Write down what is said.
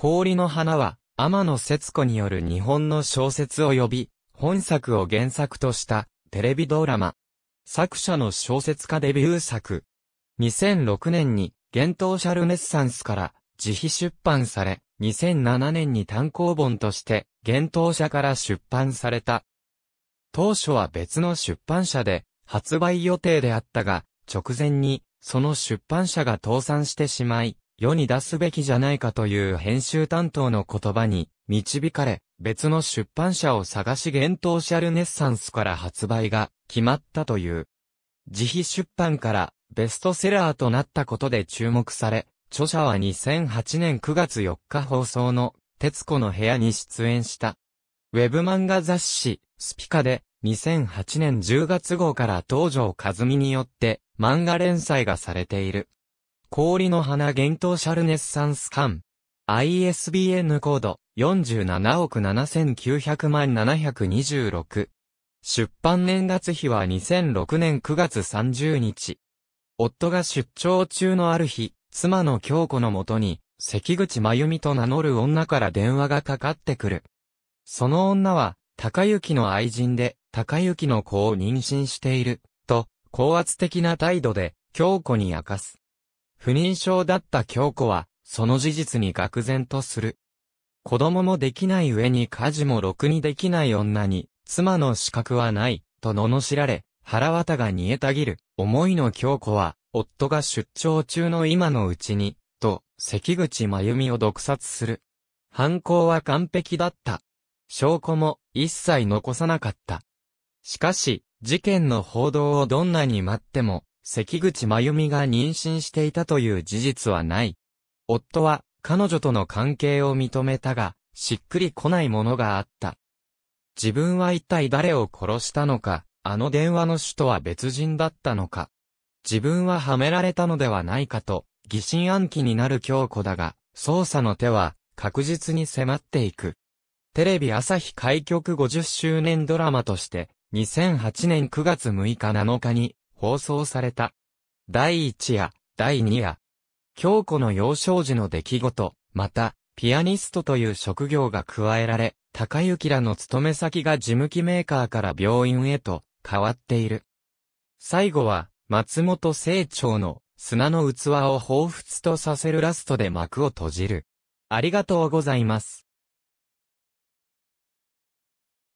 氷の花は、天野節子による日本の小説及び、本作を原作としたテレビドラマ。作者の小説家デビュー作。2006年に、幻冬舎ルネッサンスから自費出版され、2007年に単行本として、幻冬舎から出版された。当初は別の出版社で発売予定であったが、直前に、その出版社が倒産してしまい、世に出すべきじゃないかという編集担当の言葉に導かれ、別の出版社を探し幻シャルネッサンスから発売が決まったという。自費出版からベストセラーとなったことで注目され、著者は2008年9月4日放送の徹子の部屋に出演した。ウェブ漫画雑誌、スピカで、2008年10月号から東条和美によって漫画連載がされている。氷の花幻冬ャルネッサンス館。ISBN コード47億7900万726。出版年月日は2006年9月30日。夫が出張中のある日、妻の京子のもとに、関口真由美と名乗る女から電話がかかってくる。その女は、高雪の愛人で、高雪の子を妊娠している、と、高圧的な態度で、京子に明かす。不妊症だった京子は、その事実に愕然とする。子供もできない上に家事もろくにできない女に、妻の資格はない、と罵られ、腹渡が煮えたぎる、思いの京子は、夫が出張中の今のうちに、と、関口真由美を毒殺する。犯行は完璧だった。証拠も一切残さなかった。しかし、事件の報道をどんなに待っても、関口真由美が妊娠していたという事実はない。夫は彼女との関係を認めたが、しっくり来ないものがあった。自分は一体誰を殺したのか、あの電話の主とは別人だったのか。自分ははめられたのではないかと、疑心暗鬼になる京子だが、捜査の手は確実に迫っていく。テレビ朝日開局50周年ドラマとして、2008年9月6日7日に放送された。第1夜、第2夜。京子の幼少時の出来事、また、ピアニストという職業が加えられ、高幸らの勤め先が事務機メーカーから病院へと変わっている。最後は、松本清張の砂の器を彷彿とさせるラストで幕を閉じる。ありがとうございます。